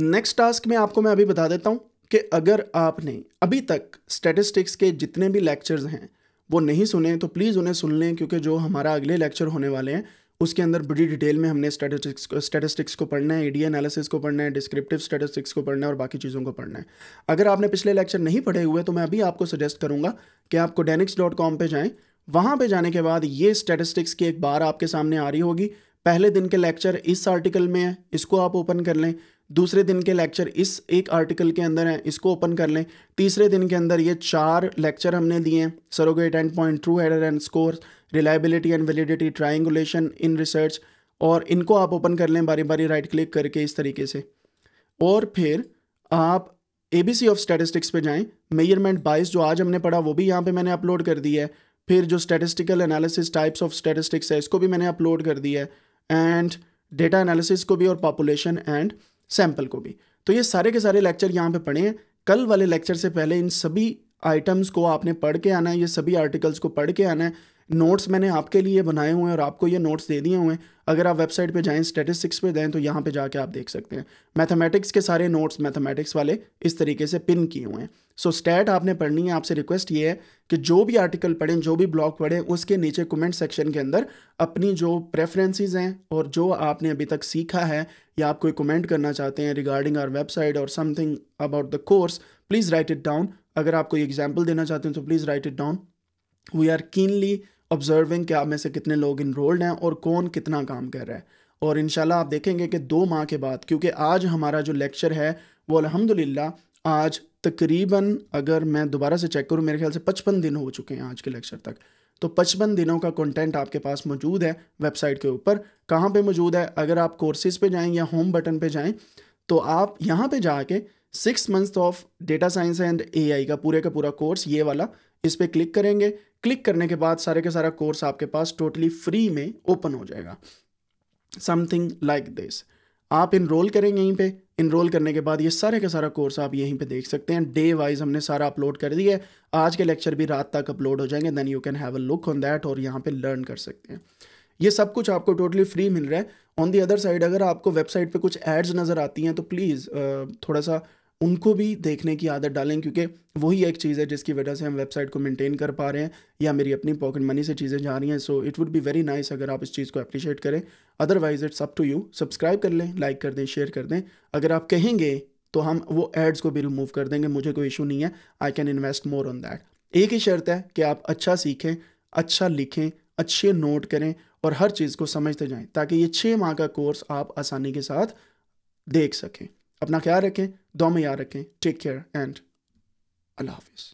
next task में आपको मैं अभी बता देता हूँ कि अगर आपने अभी तक स्टेटिस्टिक्स के जितने भी लेक्चर्स हैं वो नहीं सुने तो प्लीज़ उन्हें सुन लें क्योंकि जो हमारा अगले लेक्चर होने वाले हैं उसके अंदर बड़ी डिटेल में हमने स्टेटिस्टिक्स को स्टैटिस्टिक्स को पढ़ना है ईडी एनालिसिस को पढ़ना है डिस्क्रिप्टिव स्टैटिस्टिक्स को पढ़ना है और बाकी चीज़ों को पढ़ना है अगर आपने पिछले लेक्चर नहीं पढ़े हुए तो मैं अभी आपको सजेस्ट करूँगा कि आपको डेनिक्स डॉट कॉम पर जाएँ वहाँ पर जाने के बाद ये स्टैटिस्टिक्स की एक बार आपके सामने आ रही होगी पहले दिन के लेक्चर इस आर्टिकल में है इसको आप ओपन कर लें दूसरे दिन के लेक्चर इस एक आर्टिकल के अंदर हैं इसको ओपन कर लें तीसरे दिन के अंदर ये चार लेक्चर हमने दिए हैं surrogate end point true header and score reliability and validity triangulation in research और इनको आप ओपन कर लें बारी बारी राइट क्लिक करके इस तरीके से और फिर आप A B C of statistics पर जाएं मेजरमेंट बाइस जो आज हमने पढ़ा वो भी यहाँ पर मैंने अपलोड कर दिया है फिर जो statistical analysis types of statistics है इसको भी मैंने अपलोड कर दिया है एंड डेटा एनालिसिस को भी और पॉपुलेशन एंड सैम्पल को भी तो ये सारे के सारे लेक्चर यहाँ पे पढ़े हैं कल वाले लेक्चर से पहले इन सभी आइटम्स को आपने पढ़ के आना है ये सभी आर्टिकल्स को पढ़ के आना है नोट्स मैंने आपके लिए बनाए हुए हैं और आपको ये नोट्स दे दिए हुए हैं अगर आप वेबसाइट पे जाएं स्टेटिस्टिक्स पे जाएं तो यहाँ पे जाके आप देख सकते हैं मैथमेटिक्स के सारे नोट्स मैथमेटिक्स वाले इस तरीके से पिन किए हुए हैं सो so, स्टैट आपने पढ़नी है आपसे रिक्वेस्ट ये है कि जो भी आर्टिकल पढ़ें जो भी ब्लॉग पढ़ें उसके नीचे कमेंट सेक्शन के अंदर अपनी जो प्रेफरेंसेज हैं और जो आपने अभी तक सीखा है या आप कोई कमेंट करना चाहते हैं रिगार्डिंग आर वेबसाइट और something about the course please write it down अगर आप कोई एग्जाम्पल देना चाहते हैं तो please write it down we are keenly observing कि आप में से कितने लोग इनरोल्ड हैं और कौन कितना काम कर रहा है और इन आप देखेंगे कि दो माह के बाद क्योंकि आज हमारा जो लेक्चर है वो अलहमदिल्ला आज तकरीबन अगर मैं दोबारा से चेक करूँ मेरे ख्याल से पचपन दिन हो चुके हैं आज के लेक्चर तक तो पचपन दिनों का कंटेंट आपके पास मौजूद है वेबसाइट के ऊपर कहाँ पे मौजूद है अगर आप कोर्सेज़ पे जाएं या होम बटन पे जाएं तो आप यहाँ पे जाके six months of data science and AI का पूरे का पूरा कोर्स ये वाला इस पर क्लिक करेंगे क्लिक करने के बाद सारे के सारा कोर्स आपके पास टोटली फ्री में ओपन हो जाएगा समथिंग लाइक दिस आप इनरोल करेंगे यहीं पे इनरोल करने के बाद ये सारे का सारा कोर्स आप यहीं पे देख सकते हैं डे वाइज हमने सारा अपलोड कर दिया है आज के लेक्चर भी रात तक अपलोड हो जाएंगे then you can have a look on that और यहाँ पे लर्न कर सकते हैं ये सब कुछ आपको टोटली फ्री मिल रहा है ऑन दी अदर साइड अगर आपको वेबसाइट पे कुछ एड्स नज़र आती हैं तो प्लीज़ थोड़ा सा उनको भी देखने की आदत डालें क्योंकि वही एक चीज़ है जिसकी वजह से हम वेबसाइट को मेंटेन कर पा रहे हैं या मेरी अपनी पॉकेट मनी से चीज़ें जा रही हैं so it would be very nice अगर आप इस चीज़ को अप्रिशिएट करें otherwise it's up to you subscribe कर लें लाइक कर दें शेयर कर दें अगर आप कहेंगे तो हम वो एड्स को भी रिमूव कर देंगे मुझे कोई इशू नहीं है I can invest more on that एक ही शर्त है कि आप अच्छा सीखें अच्छा लिखें अच्छे नोट करें और हर चीज़ को समझते जाएं ताकि ये छः माह का कोर्स आप आसानी के साथ देख सकें अपना ख्याल रखें दो में याद रखें टेक केयर एंड अल्लाह हाफिज़